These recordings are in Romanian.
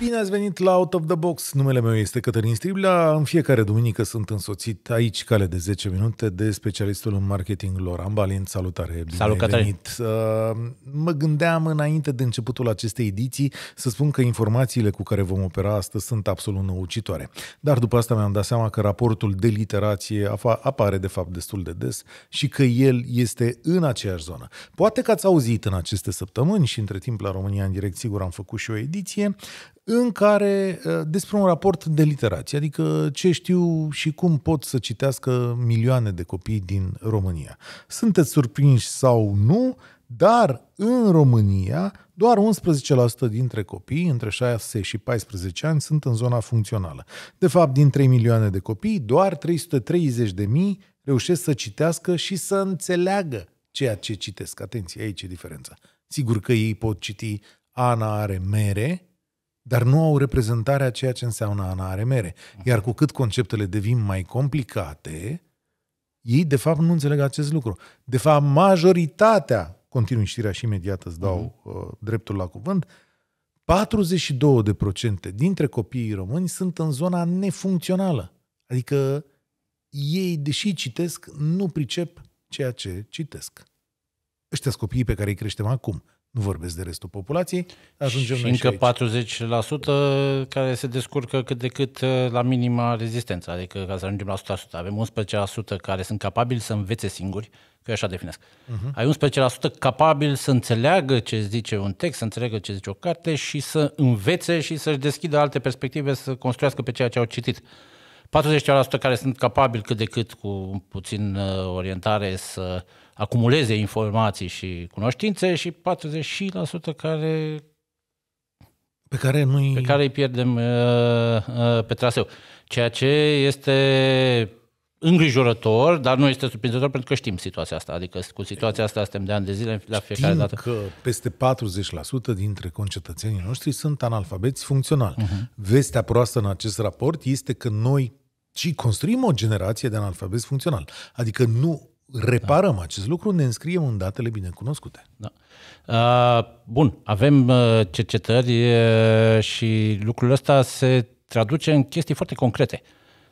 Bine ați venit la Out of the Box. Numele meu este Cătălin Stribla. În fiecare duminică sunt însoțit aici, cale de 10 minute, de specialistul în marketing Loran Balin. Salutare! Bine Salut, Cătălin! Venit. Uh, mă gândeam înainte de începutul acestei ediții să spun că informațiile cu care vom opera astăzi sunt absolut năucitoare. Dar după asta mi-am dat seama că raportul de literație apare de fapt destul de des și că el este în aceeași zonă. Poate că ați auzit în aceste săptămâni și între timp la România în direct sigur am făcut și o ediție în care ă, despre un raport de literație, adică ce știu și cum pot să citească milioane de copii din România. Sunteți surprinși sau nu, dar în România doar 11% dintre copii între 6 și 14 ani sunt în zona funcțională. De fapt, din 3 milioane de copii, doar 330 de mii reușesc să citească și să înțeleagă ceea ce citesc. Atenție, aici e diferența. Sigur că ei pot citi Ana are mere, dar nu au reprezentarea ceea ce înseamnă Ana are mere. Iar cu cât conceptele devin mai complicate, ei de fapt nu înțeleg acest lucru. De fapt, majoritatea, continui știrea și imediat îți dau uh-huh. uh, dreptul la cuvânt, 42% dintre copiii români sunt în zona nefuncțională. Adică ei, deși citesc, nu pricep ceea ce citesc. Ăștia sunt copiii pe care îi creștem acum. Nu vorbesc de restul populației. Ajungem și încă și aici. 40% care se descurcă cât de cât uh, la minima rezistență, adică ca să ajungem la 100%. Avem 11% care sunt capabili să învețe singuri, că eu așa definesc. Uh-huh. Ai 11% capabil să înțeleagă ce zice un text, să înțeleagă ce zice o carte și să învețe și să-și deschidă alte perspective, să construiască pe ceea ce au citit. 40% care sunt capabili cât de cât cu puțin uh, orientare să acumuleze informații și cunoștințe și 40% care pe care noi pe care îi pierdem uh, uh, pe traseu. Ceea ce este îngrijorător, dar nu este surprinzător pentru că știm situația asta. Adică cu situația asta suntem de ani de zile la fiecare știm dată. că peste 40% dintre concetățenii noștri sunt analfabeți funcționali. Uh-huh. Vestea proastă în acest raport este că noi ci construim o generație de analfabet funcțional. Adică nu reparăm da. acest lucru, ne înscriem în datele binecunoscute. Da. bun, avem uh, cercetări uh, și lucrul ăsta se traduce în chestii foarte concrete.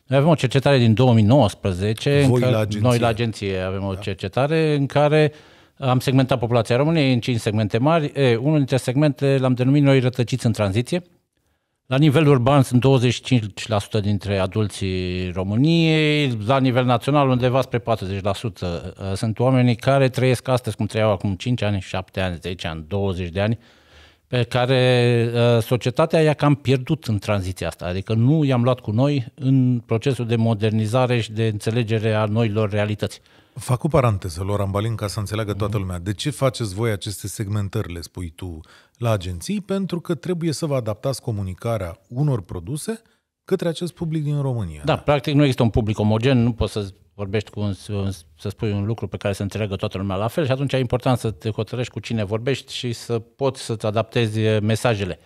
Noi avem o cercetare din 2019, Voi în care, la noi la agenție avem da. o cercetare în care am segmentat populația României în cinci segmente mari. E, unul dintre segmente l-am denumit noi rătăciți în tranziție. La nivel urban sunt 25% dintre adulții României, la nivel național undeva spre 40%. Uh, sunt oamenii care trăiesc astăzi cum trăiau acum 5 ani, 7 ani, 10 ani, 20 de ani, pe care uh, societatea i-a cam pierdut în tranziția asta, adică nu i-am luat cu noi în procesul de modernizare și de înțelegere a noilor realități. Fac o paranteză, Laura Ambalin, ca să înțeleagă toată mhm. lumea. De ce faceți voi aceste segmentări, le spui tu, la agenții? Pentru că trebuie să vă adaptați comunicarea unor produse către acest public din România. Da, practic nu există un public omogen, nu poți să vorbești cu un, să spui un lucru pe care să înțeleagă toată lumea la fel și atunci e important să te hotărăști cu cine vorbești și să poți să-ți adaptezi mesajele.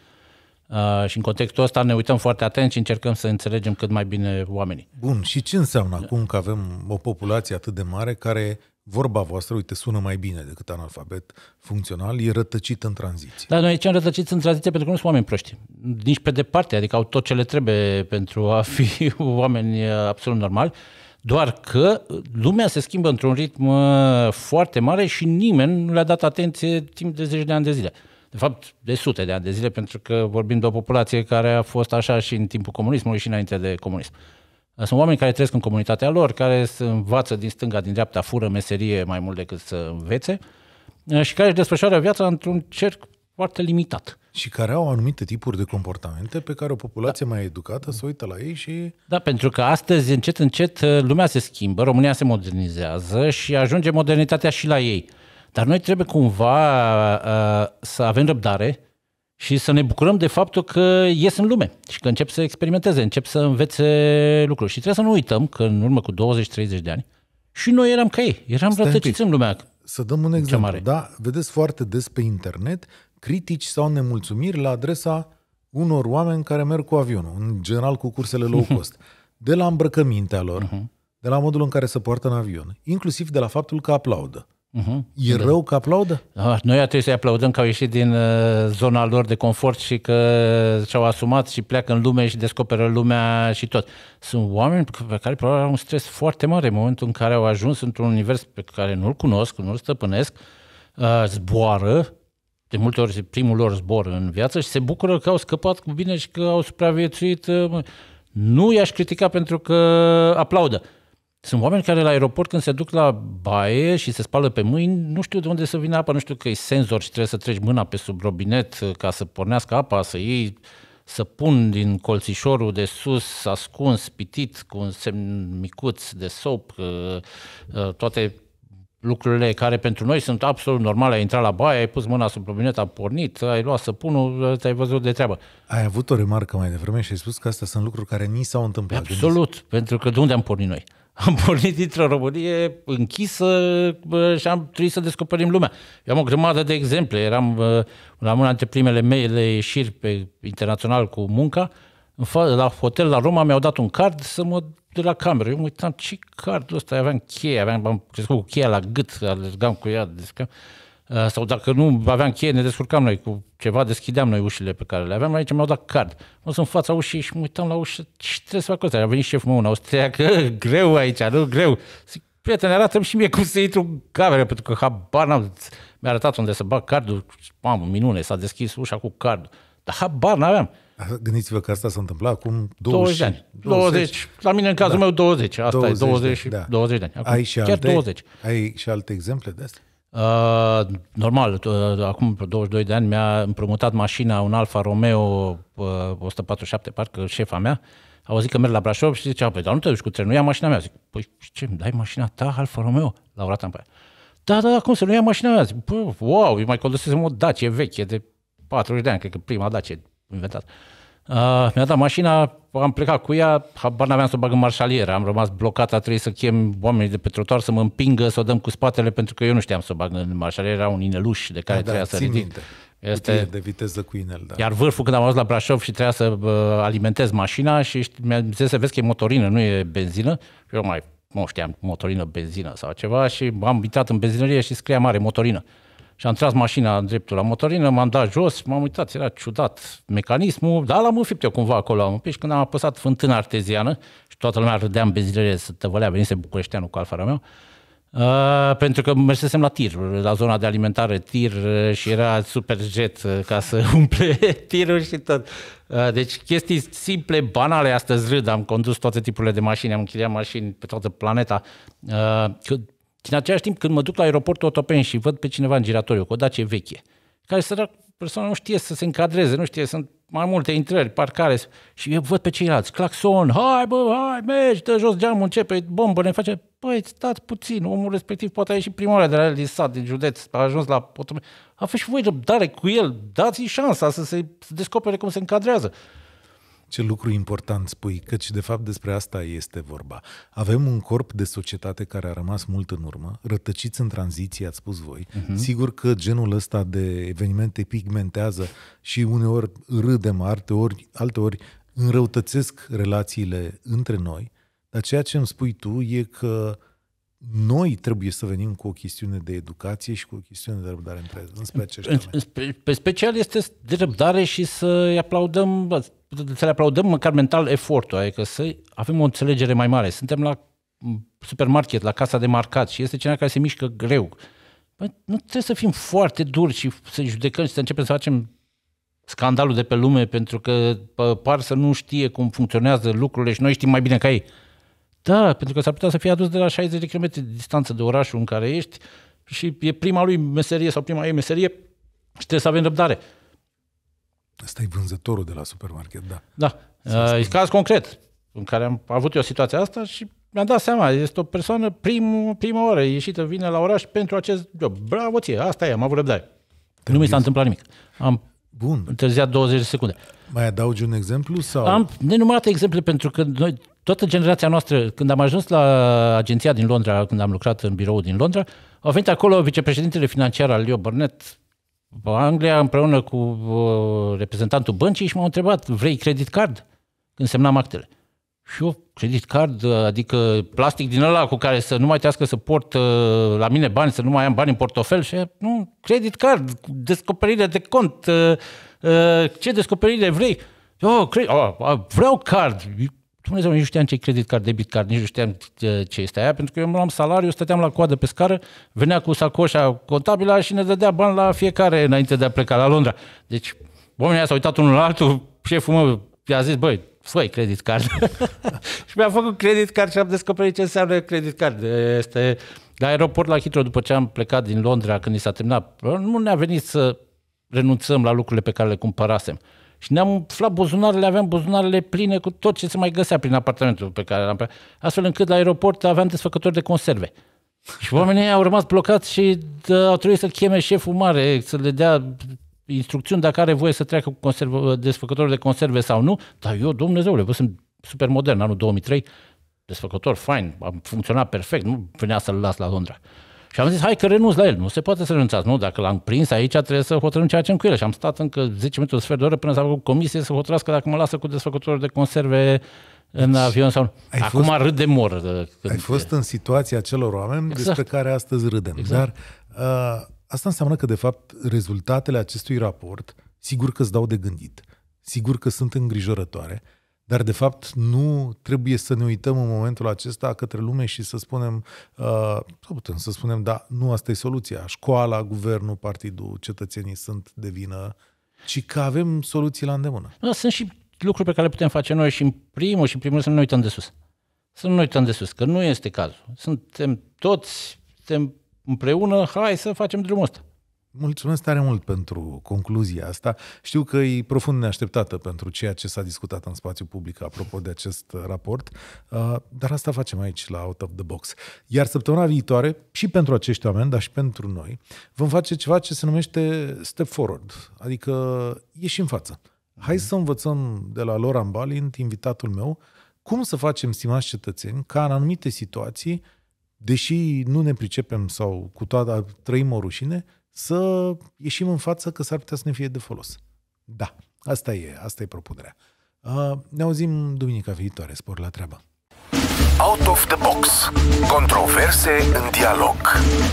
Uh, și în contextul ăsta ne uităm foarte atent și încercăm să înțelegem cât mai bine oamenii. Bun, și ce înseamnă acum că avem o populație atât de mare care vorba voastră, uite, sună mai bine decât analfabet funcțional, e rătăcit în tranziție. Da, noi aici am rătăcit în tranziție pentru că nu sunt oameni proști. Nici pe departe, adică au tot ce le trebuie pentru a fi oameni uh, absolut normali. Doar că lumea se schimbă într-un ritm uh, foarte mare și nimeni nu le-a dat atenție timp de zeci de ani de zile de fapt, de sute de ani de zile, pentru că vorbim de o populație care a fost așa și în timpul comunismului și înainte de comunism. Sunt oameni care trăiesc în comunitatea lor, care se învață din stânga, din dreapta, fură meserie mai mult decât să învețe eh, și care își desfășoară viața într-un cerc foarte limitat. Și care au anumite tipuri de comportamente pe care o populație da. mai educată se uită la ei și... Da, pentru că astăzi, încet, încet, eh, lumea se schimbă, România se modernizează și ajunge modernitatea și la ei. Dar noi trebuie cumva uh, uh, să avem răbdare și să ne bucurăm de faptul că ies în lume și că încep să experimenteze, încep să învețe lucruri. Și trebuie să nu uităm că în urmă cu 20-30 de ani și noi eram ca ei, eram rătăciți în lumea. Să dăm un exemplu, mare. da? Vedeți foarte des pe internet critici sau nemulțumiri la adresa unor oameni care merg cu avionul, în general cu cursele low cost. De la îmbrăcămintea lor, uh-huh. de la modul în care se poartă în avion, inclusiv de la faptul că aplaudă. Uh-huh. E rău că aplaudă? Da, noi trebuie să-i aplaudăm că au ieșit din uh, zona lor de confort și că și-au asumat și pleacă în lume și descoperă lumea și tot. Sunt oameni pe care probabil au un stres foarte mare în momentul în care au ajuns într-un univers pe care nu-l cunosc, nu-l stăpânesc, uh, zboară, de multe ori primul lor zbor în viață și se bucură că au scăpat cu bine și că au supraviețuit. Uh, nu i-aș critica pentru că aplaudă. Sunt oameni care la aeroport când se duc la baie și se spală pe mâini, nu știu de unde să vină apa, nu știu că e senzor și trebuie să treci mâna pe sub robinet uh, ca să pornească apa, să iei să pun din colțișorul de sus ascuns, pitit, cu un semn micuț de sop, uh, uh, toate lucrurile care pentru noi sunt absolut normale. Ai intrat la baie, ai pus mâna sub robinet, a pornit, ai luat săpunul, te-ai văzut de treabă. Ai avut o remarcă mai devreme și ai spus că astea sunt lucruri care ni s-au întâmplat. Absolut, pentru că de unde am pornit noi? am pornit dintr-o Românie închisă și am trebuit să descoperim lumea. Eu am o grămadă de exemple. Eram la una dintre primele mele ieșiri pe internațional cu munca. La hotel la Roma mi-au dat un card să mă de la cameră. Eu mă uitam, ce cardul ăsta? Aveam cheie, aveam, am crescut cu cheia la gât, alergam cu ea. Deci Ă, sau dacă nu aveam cheie, ne descurcam noi cu ceva, deschideam noi ușile pe care le aveam, aici mi-au dat card. Mă sunt în fața ușii și mă uitam la ușă, ce trebuie să fac asta? A venit șeful meu, în Austria, că ă, greu aici, nu, greu. Zic, prietene, arată-mi și mie cum să intru în cameră, pentru că habar n-am... Mi-a arătat unde să bag cardul, mamă, minune, s-a deschis ușa cu cardul. Dar habar n-aveam. Gândiți-vă că asta s-a întâmplat acum 20, 20 de ani. 20. 20. La mine, în cazul da. meu, 20. Asta 20, e 20, da. 20 de ani. Acum, ai și chiar alte, 20. Ai și alte exemple de astea? Uh, normal, uh, acum 22 de ani mi-a împrumutat mașina un Alfa Romeo uh, 147, parcă șefa mea, a auzit că merg la Brașov și zicea, păi, dar nu te duci cu trenul, ia mașina mea. Zic, păi ce, îmi dai mașina ta, Alfa Romeo? La urat pe aia. Da, da, da, cum să nu ia mașina mea? Zic, păi, wow, eu mai condusesem o Dacia veche de 40 de ani, cred că prima Dacia inventată. Uh, mi-a dat mașina, am plecat cu ea, habar n-aveam să o bag în marșalieră, am rămas blocat, a trebuit să chem oamenii de pe trotuar să mă împingă, să o dăm cu spatele, pentru că eu nu știam să o bag în marșalieră, era un ineluș de care da, da trebuia da, să ridic. Minte. Este de viteză cu inel, da. Iar vârful când am ajuns la Brașov și trebuia să uh, alimentez mașina și mi-a zis să vezi că e motorină, nu e benzină. Eu mai, nu știam, motorină, benzină sau ceva și m-am uitat în benzinărie și scria mare motorină. Și am tras mașina în dreptul la motorină, m-am dat jos, m-am uitat, era ciudat mecanismul, dar l-am înfipt eu cumva acolo, am și când am apăsat fântâna arteziană și toată lumea râdea în bezilele să tăvălea, venise bucureșteanul cu alfara meu, Uh, pentru că mersesem la tir, la zona de alimentare tir și era super jet uh, ca să umple tirul și tot. Uh, deci chestii simple, banale, astăzi râd, am condus toate tipurile de mașini, am închiriat mașini pe toată planeta. Uh, și în același timp, când mă duc la aeroportul Otopeni și văd pe cineva în giratoriu cu o dace veche, care să persoana nu știe să se încadreze, nu știe, sunt mai multe intrări, parcare, și eu văd pe ceilalți, claxon, hai bă, hai, mergi, dă jos geamul, începe, bombă, ne face, băi, stați puțin, omul respectiv poate a ieșit prima oară de la el din sat, din județ, a ajuns la a fost și voi răbdare cu el, dați-i șansa să se să descopere cum se încadrează. Ce lucru important spui, căci de fapt despre asta este vorba. Avem un corp de societate care a rămas mult în urmă, rătăciți în tranziție, ați spus voi. Uh-huh. Sigur că genul ăsta de evenimente pigmentează și uneori râdem, alteori, alteori înrăutățesc relațiile între noi, dar ceea ce îmi spui tu e că noi trebuie să venim cu o chestiune de educație și cu o chestiune de răbdare între, înspre acești Pe special este de răbdare și să-i aplaudăm, să le aplaudăm măcar mental efortul, adică să avem o înțelegere mai mare. Suntem la supermarket, la casa de marcat și este cineva care se mișcă greu. Bă, nu trebuie să fim foarte duri și să judecăm și să începem să facem scandalul de pe lume pentru că par să nu știe cum funcționează lucrurile și noi știm mai bine ca ei. Da, pentru că s-ar putea să fie adus de la 60 de km distanță de orașul în care ești și e prima lui meserie sau prima ei meserie și trebuie să avem răbdare. Asta e vânzătorul de la supermarket, da. Da, e caz concret în care am avut eu situația asta și mi-am dat seama, este o persoană prim, prima oară ieșită, vine la oraș pentru acest job. Bravo ție, asta e, am avut răbdare. Te nu mi s-a întâmplat nimic. Am Bun. întârziat 20 de secunde. Mai adaugi un exemplu? Sau? Am nenumărate exemple pentru că noi toată generația noastră, când am ajuns la agenția din Londra, când am lucrat în birou din Londra, a venit acolo vicepreședintele financiar al Leo Burnett, Anglia, împreună cu uh, reprezentantul băncii și m-au întrebat, vrei credit card? Când semnam actele. Și eu, credit card, adică plastic din ăla cu care să nu mai trească să port uh, la mine bani, să nu mai am bani în portofel și nu, credit card, descoperire de cont, uh, ce descoperire vrei? Oh, cred, oh, oh, vreau card, Dumnezeu, nici nu știam ce credit card, debit card, nici nu știam uh, ce este aia, pentru că eu îmi luam salariu, stăteam la coadă pe scară, venea cu sacoșa contabilă și ne dădea bani la fiecare înainte de a pleca la Londra. Deci oamenii s-au uitat unul la altul, șeful meu i-a zis, băi, fă credit card. și mi-a făcut credit card și am descoperit ce înseamnă credit card. Este la aeroport la Heathrow, după ce am plecat din Londra, când i s-a terminat, nu ne-a venit să renunțăm la lucrurile pe care le cumpărasem. Și ne-am umflat buzunarele, aveam buzunarele pline cu tot ce se mai găsea prin apartamentul pe care l-am pe... astfel încât la aeroport aveam desfăcători de conserve. Și oamenii au rămas blocați și uh, au trebuit să cheme șeful mare, să le dea instrucțiuni dacă are voie să treacă cu conservă, uh, desfăcătorul de conserve sau nu. Dar eu, Dumnezeule, vă sunt super modern, anul 2003, desfăcător, fain, am funcționat perfect, nu venea să-l las la Londra. Și am zis, hai că renunț la el. Nu se poate să renunțați. Nu, dacă l-am prins aici, trebuie să hotărâm ceea ce cu el. Și am stat încă 10 minute, o sfert de oră, până s-a făcut comisie să hotărască dacă mă lasă cu desfăcătorul de conserve în deci, avion sau nu. Ai Acum fost, râd de mor. Uh, când... Ai fost în situația acelor oameni exact. despre care astăzi râdem. Exact. Dar uh, asta înseamnă că, de fapt, rezultatele acestui raport, sigur că îți dau de gândit, sigur că sunt îngrijorătoare, uh, dar, de fapt, nu trebuie să ne uităm în momentul acesta către lume și să spunem, uh, putem să spunem, da, nu asta e soluția. Școala, guvernul, partidul, cetățenii sunt de vină, ci că avem soluții la îndemână. Da, sunt și lucruri pe care le putem face noi și în primul și în primul să nu ne uităm de sus. Să nu ne uităm de sus, că nu este cazul. Suntem toți, suntem împreună, hai să facem drumul ăsta. Mulțumesc tare mult pentru concluzia asta. Știu că e profund neașteptată pentru ceea ce s-a discutat în spațiu public apropo de acest raport, uh, dar asta facem aici la Out of the Box. Iar săptămâna viitoare, și pentru acești oameni, dar și pentru noi, vom face ceva ce se numește step forward, adică ieși în față. Mhm. Hai să învățăm de la Loran Balint, invitatul meu, cum să facem, stimați cetățeni, ca în anumite situații, deși nu ne pricepem sau cu toată trăim o rușine, să ieșim în față că s-ar putea să ne fie de folos. Da, asta e, asta e propunerea. Uh, ne auzim duminica viitoare, spor la treabă. Out of the Box. Controverse în dialog.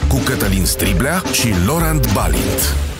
Cu Cătălin Striblea și Laurent Balint.